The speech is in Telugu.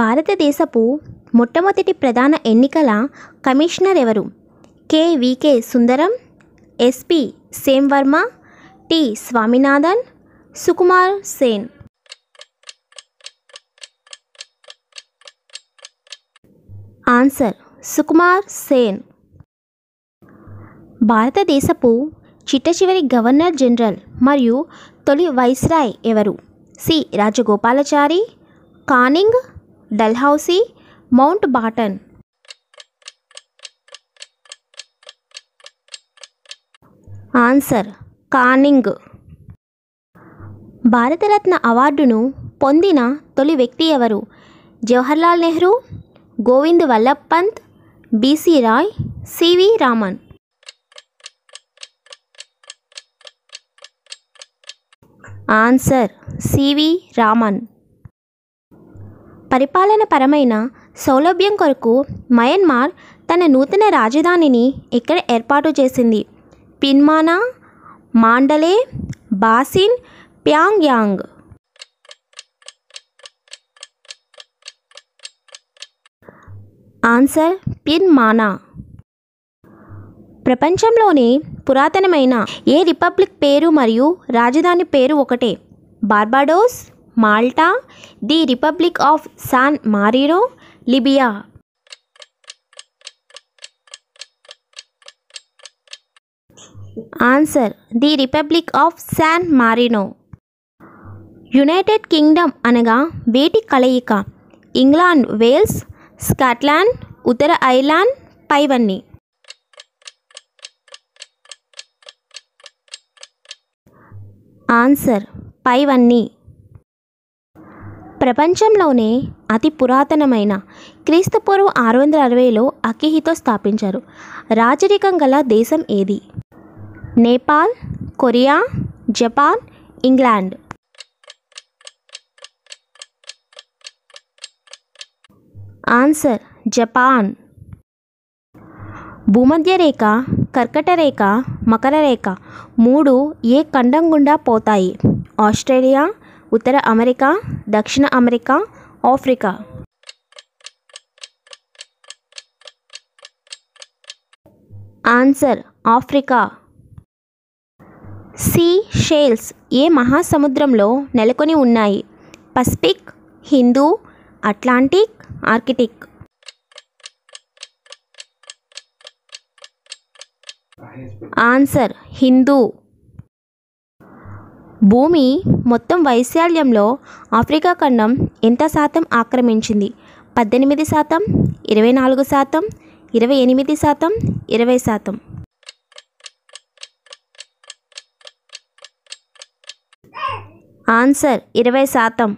భారతదేశపు మొట్టమొదటి ప్రధాన ఎన్నికల కమిషనర్ ఎవరు K V K Sundaram S P Sen Verma T Swaminathan Sukumar Sen answer Sukumar Sen భారతదేశపు చిట్టచివరి గవర్నర్ జనరల్ మరియు తొలి వైస్రాయ్ ఎవరు C Rajagopalachari Canning Dalhousie Mountbatten answer Canning Bharat Ratna అవార్డును పొందిన తొలి వ్యక్తి ఎవరు Jawaharlal Nehru Govind Vallabh Pant B C Roy C V Raman answer C V Raman పరిపాలనపరమైన సౌలభ్యం కొరకు మయన్మార్ తన నూతన రాజధానిని ఇక్కడ ఏర్పాటు చేసింది Pyinmana Mandalay Bassein Pyongyang answer Pyinmana ప్రపంచంలోనే పురాతనమైన ఏ రిపబ్లిక్ పేరు మరియు రాజధాని పేరు ఒకటే Barbados Malta the Republic of San Marino Libya answer the Republic of San Marino United Kingdom అనగా వేటి కలయిక ఇంగ్లాండ్ వేల్స్ స్కాట్లాండ్ ఉత్తర ఐర్లాండ్ పైవన్నీ ఆన్సర్ పైవన్నీ ప్రపంచంలోనే అతి పురాతనమైన క్రీస్తుపూర్వ ఆరు వందల అరవైలో అకిహితో స్థాపించారు రాజరికం గల దేశం ఏది Nepal Korea Japan England answer Japan భూమధ్య రేఖ కర్కట రేఖ మకర రేఖ మూడు ఏ ఖండం గుండా పోతాయి ఆస్ట్రేలియా ఉత్తర అమెరికా దక్షిణ America Africa answer Africa Seychelles ఏ మహాసముద్రంలో నెలకొని ఉన్నాయి Pacific Hindu Atlantic Arctic answer Hindu భూమి మొత్తం వైశాల్యంలో ఆఫ్రికా ఖండం ఎంత శాతం ఆక్రమించింది పద్దెనిమిది శాతం ఇరవై నాలుగు శాతం ఇరవై ఎనిమిది శాతం ఇరవై శాతం ఆన్సర్ ఇరవై శాతం